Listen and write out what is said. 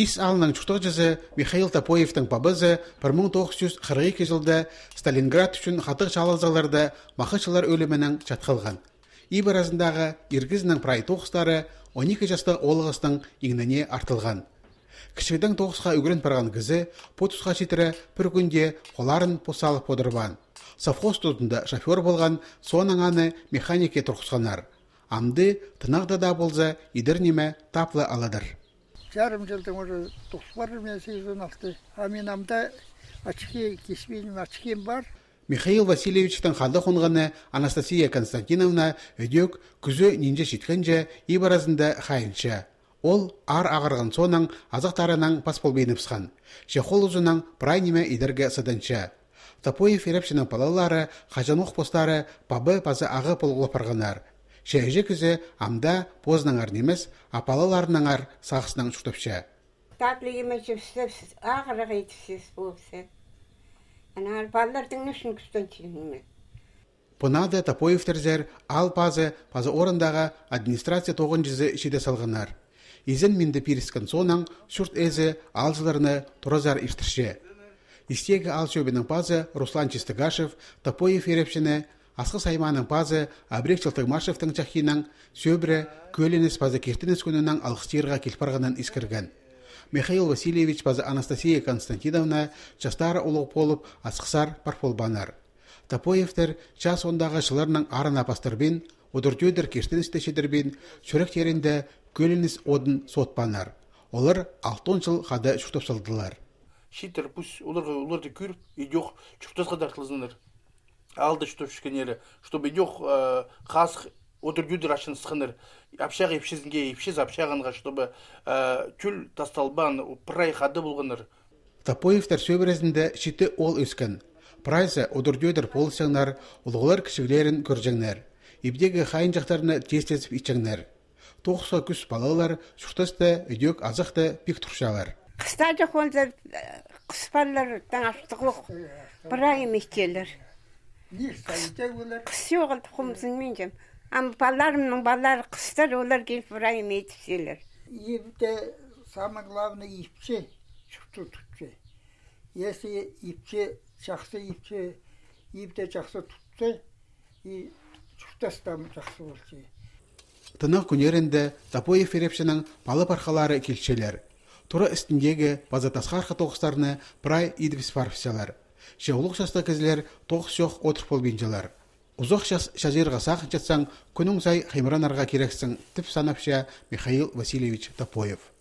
Ис алының чұқтық жызы Михаил Тапоевтың пабызы 1942 жылды Сталинград үшін қатық жалызаларды мақышылар өлімінің жатқылған. Ибір азындағы ергізінің прай тоқыстары 12 жасты олығыстың еңніне артылған. Кішігдің тоқысқа үгірін барған кізі потусқа жетірі бір күнде қоларын посалып подырбан. Совхоз тұтында шофер болған соның аны механике тұрқысқанар. Амды тынақта да идір неме таплы аладыр жарым жылдың уже тухвар мен сезон алты а мен амда очки кисбейм очким бар михаил васильевичтің хады қонғаны анастасия константиновна өдек күзі нинже жеткенже ибаразында хайынчы ол ар ағарған соның паспол тараның паспалбейніпсхан шехол ұзынан прайнеме идерге сыдыншы тапоев ерепшінің палалары хажанух постары пабы пазы ағы арғанар шәйжі күзі амда познаңар немес апалаларынаңар сағысынан ұшытыпшы. Таплы емешіпсіз, ағырық етіпсіз болсы. үшін күстен ал пазы пазы орындағы администрация тоғын жүзі ішеде салғынар. Изен менді пиріскен соның шүрт әзі ал жыларыны тұрызар іштірші. Истегі ал шөбінің пазы Руслан Чистыгашев Тапоев ерепшіні асқы сайманың пазы абрек чылтыгмашевтың чахинан сөбірі көленес пазы кертінес алғыс алғыстиырға келпарғанан ескірген михаил васильевич пазы анастасия константиновна частары улуг болып асқысар парфолбанар. тапоевтер час ондағы шыларның арына пастырбин Кертініс кештіністе бен, сөрек терінде көлініс одын сотпанар олар алтон жыл хада салдылар шитер пусть оларға оларды көріп идеоқ чуқтасқа дартылызындар алдыш шкенері, чтобы идёх э, хас отырдюдір ашын сықыныр. Апшағы епшізінге епшіз апшағанға, чтобы күл э, тасталбан прай хады болғыныр. Тапоевтар сөбірезінде шиті ол өскен. Прайса одырдюдір полысыңнар, ұлғылар кішілерін көржіңнер. Ебдегі қайын жақтарына тез-тезіп ичіңнер. Тоқса күс балалар, шұртасты, үйдек азықты пик тұршалар. Қыста жоқ олдар қыспарлар таңаштық жоқ. Бір кісі оғыл мен жем ал балаларымның балалары қыстар олар келіп бұрайым етіп селер самое главное епші шықты тұтты если епші, жақсы епші, ипте жақсы тұтты и тұтастам жақсы болчы тынық күнерінде тапоев ерепшінің балы пархалары келшелер туры үстіндегі базатасқа арқа тоғыстарны прай идвис фарфсялар Жаулық жаста кізілер тоқ соқ отырып болбен жалар. Узоқ жас шазерға жатсаң, күнің сай арға керексің, тіп санапша Михаил Васильевич Тапоев.